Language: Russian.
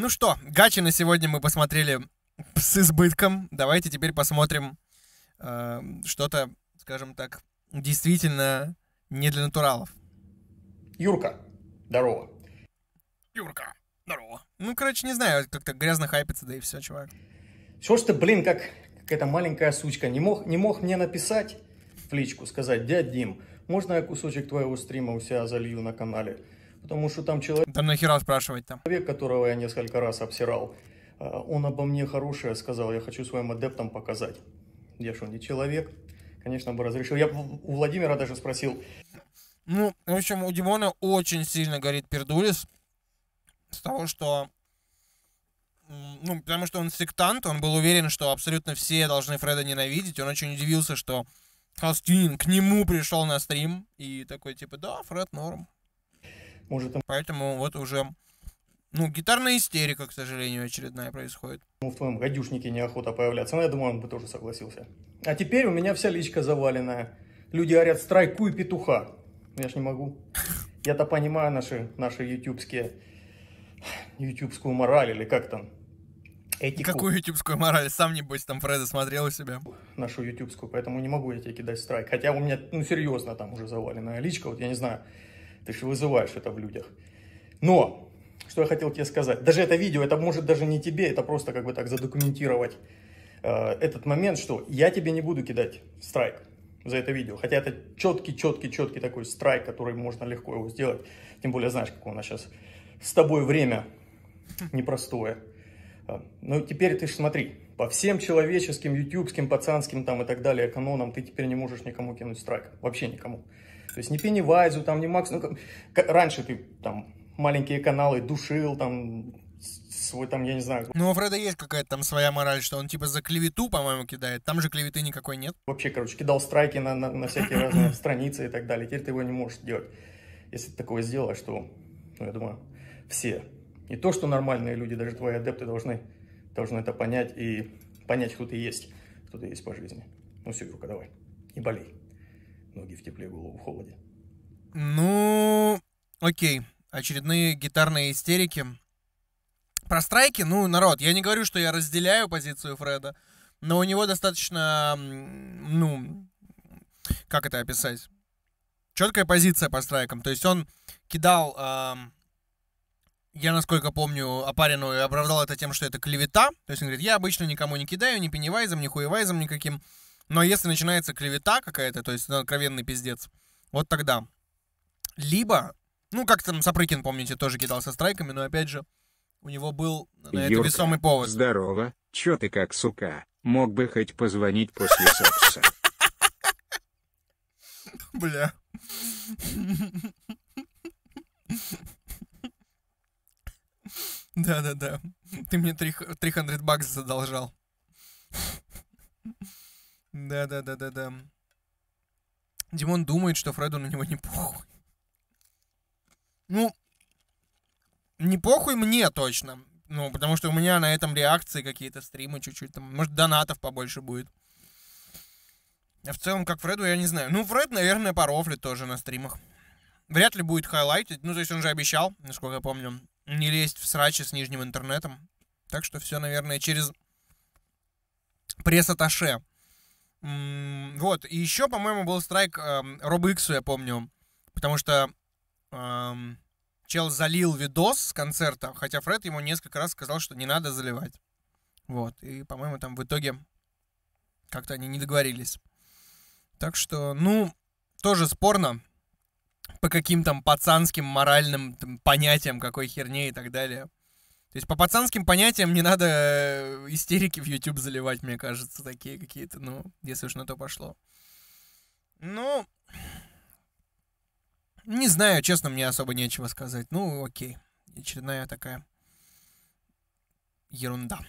Ну что, гачи на сегодня мы посмотрели с избытком. Давайте теперь посмотрим э, что-то, скажем так, действительно не для натуралов. Юрка, здорово. Юрка, здорово. Ну, короче, не знаю, как-то грязно хайпится, да и все, чувак. Чего что, ты, блин, как какая-то маленькая сучка, не мог, не мог мне написать в личку, сказать, дядь Дим, можно я кусочек твоего стрима у себя залью на канале? потому что там человек... Там нахера спрашивать-то? Человек, которого я несколько раз обсирал, э, он обо мне хорошее сказал, я хочу своим адептам показать. Я что, не человек? Конечно, бы разрешил. Я у Владимира даже спросил. Ну, в общем, у Димона очень сильно горит пердулис с того, что... Ну, потому что он сектант, он был уверен, что абсолютно все должны Фреда ненавидеть. Он очень удивился, что Холстинин к нему пришел на стрим и такой, типа, да, Фред норм может ему... Поэтому вот уже, ну, гитарная истерика, к сожалению, очередная происходит. Ну, в твоем гадюшнике неохота появляться, но ну, я думаю, он бы тоже согласился. А теперь у меня вся личка заваленная. Люди орят и петуха». Ну, я ж не могу. Я-то понимаю наши, наши ютубские, ютубскую мораль или как там, этику. Какую ютубскую мораль? Сам, небось, там Фреда смотрел у себя. Нашу ютубскую, поэтому не могу я тебе кидать страйк. Хотя у меня, ну, серьезно, там уже заваленная личка. Вот я не знаю, ты же вызываешь это в людях. Но, что я хотел тебе сказать. Даже это видео, это может даже не тебе, это просто как бы так задокументировать э, этот момент, что я тебе не буду кидать страйк за это видео. Хотя это четкий-четкий-четкий такой страйк, который можно легко его сделать. Тем более, знаешь, какое у нас сейчас с тобой время непростое. Э, но ну, теперь ты ж смотри, по всем человеческим, ютубским, пацанским там и так далее канонам ты теперь не можешь никому кинуть страйк. Вообще никому. То есть не Пеннивайзу, там, не Макс. Ну, как, раньше ты там маленькие каналы душил, там, свой там, я не знаю. Ну, у Фреда есть какая-то там своя мораль, что он типа за клевету, по-моему, кидает. Там же клеветы никакой нет. Вообще, короче, кидал страйки на, на, на всякие разные страницы и так далее. Теперь ты его не можешь делать. Если ты такое сделаешь, то, ну, я думаю, все. И то, что нормальные люди, даже твои адепты должны, должны это понять и понять, кто ты есть, кто ты есть по жизни. Ну все, рука давай, не болей. Ноги в тепле, голову в холоде. Ну, окей. Очередные гитарные истерики. Про страйки, ну, народ, я не говорю, что я разделяю позицию Фреда, но у него достаточно, ну, как это описать? Четкая позиция по страйкам. То есть он кидал, э, я насколько помню, опарину и оправдал это тем, что это клевета. То есть он говорит, я обычно никому не кидаю, ни пеневайзом, ни хуевайзом никаким. Но если начинается клевета какая-то, то есть ну, откровенный пиздец, вот тогда. Либо, ну, как там Сапрыкин, помните, тоже кидался страйками, но опять же, у него был на это весомый повод. Здорово, чё ты как сука, мог бы хоть позвонить после секса. Бля. Да-да-да. Ты мне 300 баксов задолжал. Да-да-да-да-да. Димон думает, что Фреду на него не похуй. Ну, не похуй мне точно. Ну, потому что у меня на этом реакции какие-то стримы чуть-чуть. Там, может, донатов побольше будет. А в целом, как Фреду, я не знаю. Ну, Фред, наверное, порофлит тоже на стримах. Вряд ли будет хайлайтить. Ну, то есть он же обещал, насколько я помню, не лезть в срачи с нижним интернетом. Так что все, наверное, через пресс-аташе. Вот, и еще, по-моему, был страйк эм, я помню, потому что эм, чел залил видос с концерта, хотя Фред ему несколько раз сказал, что не надо заливать. Вот, и, по-моему, там в итоге как-то они не договорились. Так что, ну, тоже спорно по каким там пацанским моральным там, понятиям, какой херне и так далее. То есть по пацанским понятиям не надо э, истерики в YouTube заливать, мне кажется, такие какие-то, ну, если уж на то пошло. Ну, не знаю, честно, мне особо нечего сказать. Ну, окей. Очередная такая ерунда.